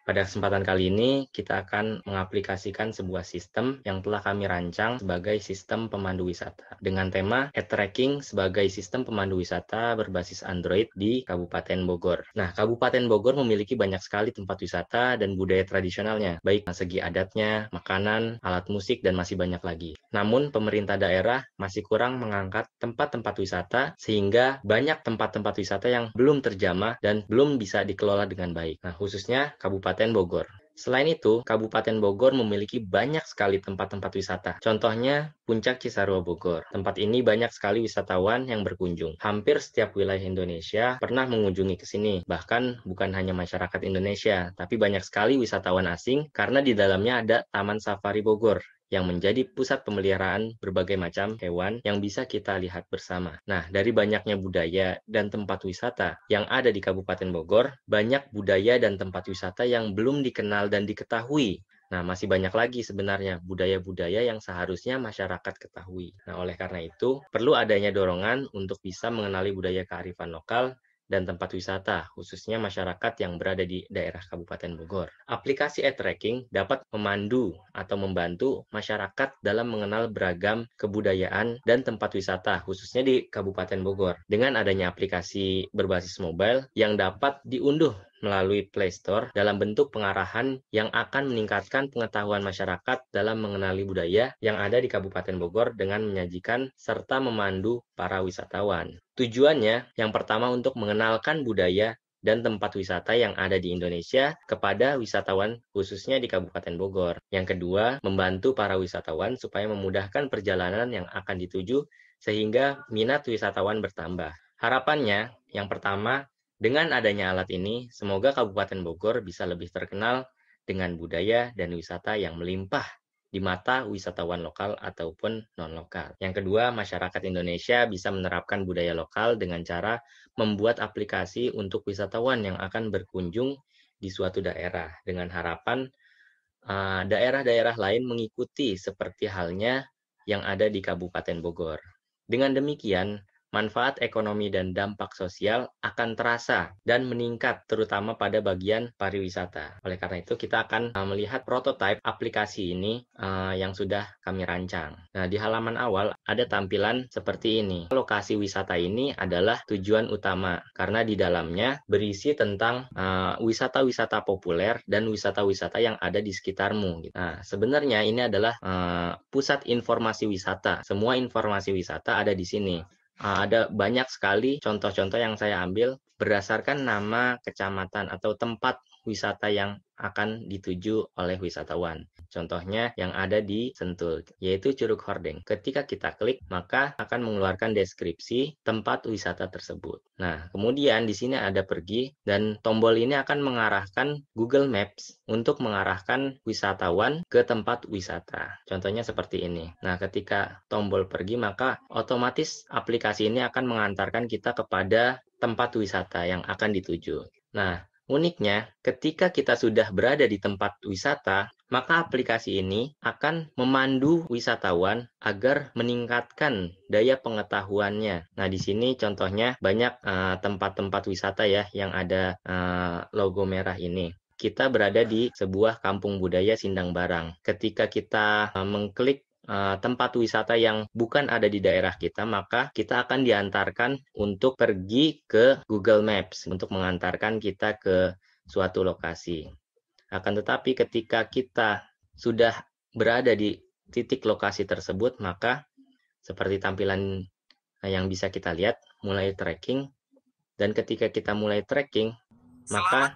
Pada kesempatan kali ini, kita akan mengaplikasikan sebuah sistem yang telah kami rancang sebagai sistem pemandu wisata dengan tema Head Tracking sebagai sistem pemandu wisata berbasis Android di Kabupaten Bogor. Nah, Kabupaten Bogor memiliki banyak sekali tempat wisata dan budaya tradisionalnya, baik segi adatnya, makanan, alat musik, dan masih banyak lagi. Namun, pemerintah daerah masih kurang mengangkat tempat-tempat wisata sehingga banyak tempat-tempat wisata yang belum terjamah dan belum bisa dikelola dengan baik. Nah, khususnya Kabupaten Kabupaten Bogor. Selain itu, Kabupaten Bogor memiliki banyak sekali tempat-tempat wisata. Contohnya, Puncak Cisarua Bogor. Tempat ini banyak sekali wisatawan yang berkunjung. Hampir setiap wilayah Indonesia pernah mengunjungi ke sini. Bahkan bukan hanya masyarakat Indonesia, tapi banyak sekali wisatawan asing karena di dalamnya ada Taman Safari Bogor yang menjadi pusat pemeliharaan berbagai macam hewan yang bisa kita lihat bersama. Nah, dari banyaknya budaya dan tempat wisata yang ada di Kabupaten Bogor, banyak budaya dan tempat wisata yang belum dikenal dan diketahui Nah, masih banyak lagi sebenarnya budaya-budaya yang seharusnya masyarakat ketahui. Nah, oleh karena itu, perlu adanya dorongan untuk bisa mengenali budaya kearifan lokal dan tempat wisata, khususnya masyarakat yang berada di daerah Kabupaten Bogor. Aplikasi e-tracking dapat memandu atau membantu masyarakat dalam mengenal beragam kebudayaan dan tempat wisata, khususnya di Kabupaten Bogor. Dengan adanya aplikasi berbasis mobile yang dapat diunduh melalui Play Store dalam bentuk pengarahan yang akan meningkatkan pengetahuan masyarakat dalam mengenali budaya yang ada di Kabupaten Bogor dengan menyajikan serta memandu para wisatawan. Tujuannya yang pertama untuk mengenalkan budaya dan tempat wisata yang ada di Indonesia kepada wisatawan khususnya di Kabupaten Bogor. Yang kedua, membantu para wisatawan supaya memudahkan perjalanan yang akan dituju sehingga minat wisatawan bertambah. Harapannya, yang pertama, dengan adanya alat ini, semoga Kabupaten Bogor bisa lebih terkenal dengan budaya dan wisata yang melimpah di mata wisatawan lokal ataupun non-lokal. Yang kedua, masyarakat Indonesia bisa menerapkan budaya lokal dengan cara membuat aplikasi untuk wisatawan yang akan berkunjung di suatu daerah dengan harapan daerah daerah-daerah lain mengikuti seperti halnya yang ada di Kabupaten Bogor. Dengan demikian, manfaat ekonomi dan dampak sosial akan terasa dan meningkat terutama pada bagian pariwisata. Oleh karena itu kita akan eh, melihat prototipe aplikasi ini eh, yang sudah kami rancang. Nah, di halaman awal ada tampilan seperti ini. Lokasi wisata ini adalah tujuan utama karena di dalamnya berisi tentang eh, wisata-wisata populer dan wisata-wisata yang ada di sekitarmu. Gitu. Nah, sebenarnya ini adalah pusat informasi wisata. Semua informasi wisata ada di sini. Ah, ada banyak sekali contoh-contoh yang saya ambil berdasarkan nama kecamatan atau tempat wisata yang akan dituju oleh wisatawan. Contohnya yang ada di Sentul, yaitu Curug Hordeng. Ketika kita klik, maka akan mengeluarkan deskripsi tempat wisata tersebut. Nah, kemudian di sini ada pergi dan tombol ini akan mengarahkan Google Maps untuk mengarahkan wisatawan ke tempat wisata. Contohnya seperti ini. Nah, ketika tombol pergi, maka otomatis aplikasi ini akan mengantarkan kita kepada tempat wisata yang akan dituju. Nah, Uniknya, ketika kita sudah berada di tempat wisata, maka aplikasi ini akan memandu wisatawan agar meningkatkan daya pengetahuannya. Nah, di sini contohnya banyak eh, tempat-tempat uh, wisata ya yang ada uh, logo merah ini kita berada di sebuah kampung budaya Sindang Barang. Ketika kita eh, mengklik Eh, tempat wisata yang bukan ada di daerah kita, maka kita akan diantarkan untuk pergi ke Google Maps untuk mengantarkan kita ke suatu lokasi. Akan tetapi ketika kita sudah berada di titik lokasi tersebut, maka seperti tampilan yang bisa kita lihat, mulai tracking, Dan ketika kita mulai tracking, maka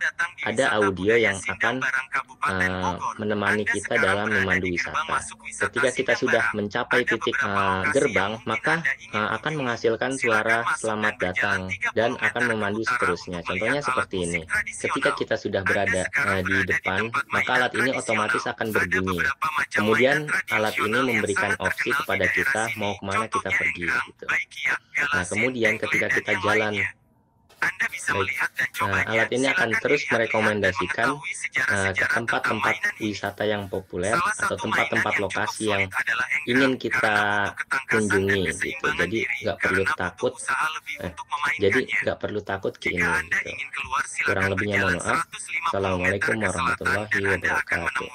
ada audio yang akan uh, menemani kita dalam memandu wisata. Ketika kita sudah mencapai titik uh, gerbang, maka uh, akan menghasilkan suara selamat datang dan akan memandu seterusnya. Contohnya seperti ini. Ketika kita sudah berada uh, di depan, maka alat ini otomatis akan berbunyi. Kemudian alat ini memberikan opsi kepada kita mau kemana kita pergi. Gitu. Nah kemudian ketika kita jalan Baik. Nah, alat ini akan terus merekomendasikan uh, ke eh, tempat-tempat wisata yang populer atau tempat-tempat lokasi yang ingin kita kunjungi gitu. Jadi nggak perlu takut. Eh, jadi nggak perlu takut ke ini. Gitu. Kurang lebihnya mohon maaf. Assalamualaikum warahmatullahi wabarakatuh.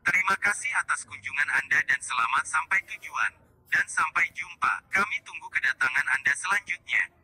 Terima kasih atas kunjungan Anda dan selamat sampai tujuan. Dan sampai jumpa, kami tunggu kedatangan Anda selanjutnya.